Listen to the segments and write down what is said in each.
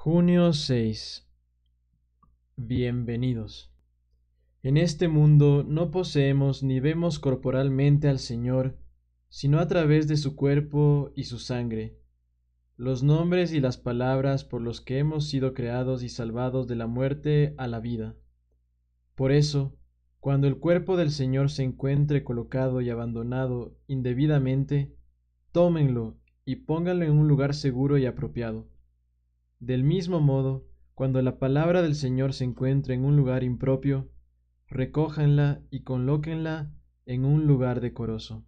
Junio 6. Bienvenidos. En este mundo no poseemos ni vemos corporalmente al Señor, sino a través de su cuerpo y su sangre. Los nombres y las palabras por los que hemos sido creados y salvados de la muerte a la vida. Por eso, cuando el cuerpo del Señor se encuentre colocado y abandonado indebidamente, tómenlo y pónganlo en un lugar seguro y apropiado del mismo modo, cuando la palabra del Señor se encuentra en un lugar impropio, recójanla y colóquenla en un lugar decoroso.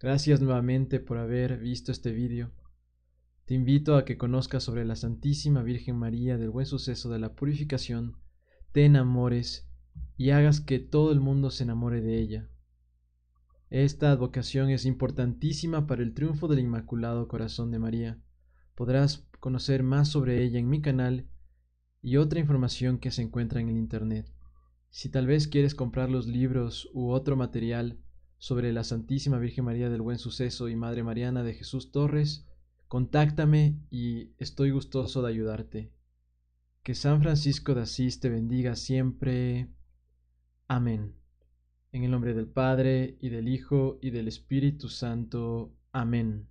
Gracias nuevamente por haber visto este vídeo. Te invito a que conozcas sobre la Santísima Virgen María del buen suceso de la purificación, te enamores y hagas que todo el mundo se enamore de ella. Esta advocación es importantísima para el triunfo del Inmaculado Corazón de María. Podrás conocer más sobre ella en mi canal y otra información que se encuentra en el Internet. Si tal vez quieres comprar los libros u otro material sobre la Santísima Virgen María del Buen Suceso y Madre Mariana de Jesús Torres, contáctame y estoy gustoso de ayudarte. Que San Francisco de Asís te bendiga siempre. Amén. En el nombre del Padre, y del Hijo, y del Espíritu Santo. Amén.